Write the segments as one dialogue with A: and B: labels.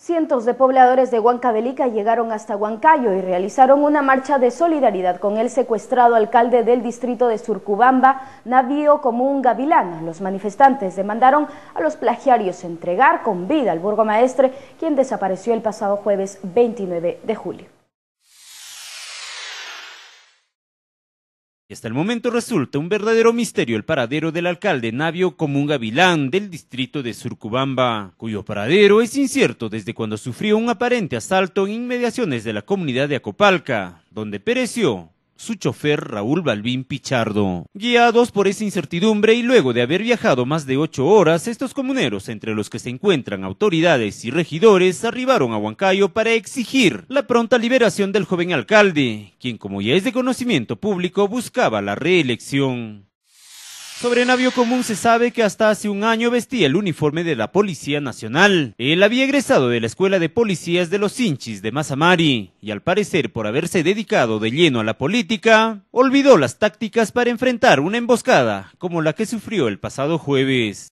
A: Cientos de pobladores de Huancavelica llegaron hasta Huancayo y realizaron una marcha de solidaridad con el secuestrado alcalde del distrito de Surcubamba, Navío Común Gavilán. Los manifestantes demandaron a los plagiarios entregar con vida al burgomaestre, quien desapareció el pasado jueves 29 de julio.
B: hasta el momento resulta un verdadero misterio el paradero del alcalde Navio Común Gavilán del distrito de Surcubamba, cuyo paradero es incierto desde cuando sufrió un aparente asalto en inmediaciones de la comunidad de Acopalca, donde pereció su chofer Raúl Balbín Pichardo. Guiados por esa incertidumbre y luego de haber viajado más de ocho horas, estos comuneros, entre los que se encuentran autoridades y regidores, arribaron a Huancayo para exigir la pronta liberación del joven alcalde, quien como ya es de conocimiento público buscaba la reelección. Sobre Navio Común se sabe que hasta hace un año vestía el uniforme de la Policía Nacional. Él había egresado de la Escuela de Policías de los Hinchis de Mazamari y al parecer por haberse dedicado de lleno a la política, olvidó las tácticas para enfrentar una emboscada como la que sufrió el pasado jueves.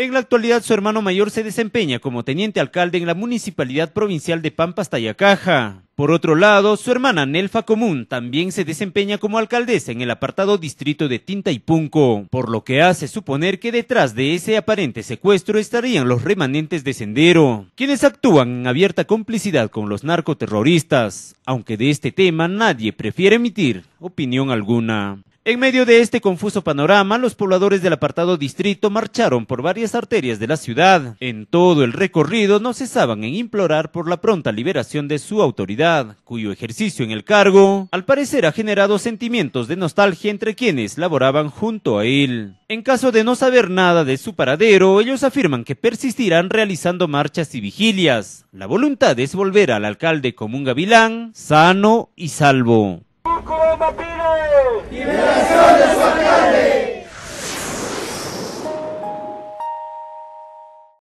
B: En la actualidad, su hermano mayor se desempeña como teniente alcalde en la Municipalidad Provincial de Pampas Tayacaja. Por otro lado, su hermana Nelfa Común también se desempeña como alcaldesa en el apartado distrito de Tinta y Punco, por lo que hace suponer que detrás de ese aparente secuestro estarían los remanentes de Sendero, quienes actúan en abierta complicidad con los narcoterroristas, aunque de este tema nadie prefiere emitir opinión alguna. En medio de este confuso panorama, los pobladores del apartado distrito marcharon por varias arterias de la ciudad. En todo el recorrido no cesaban en implorar por la pronta liberación de su autoridad, cuyo ejercicio en el cargo, al parecer, ha generado sentimientos de nostalgia entre quienes laboraban junto a él. En caso de no saber nada de su paradero, ellos afirman que persistirán realizando marchas y vigilias. La voluntad es volver al alcalde como un Gavilán sano y salvo. Palma pide. Liberación de su alcalde.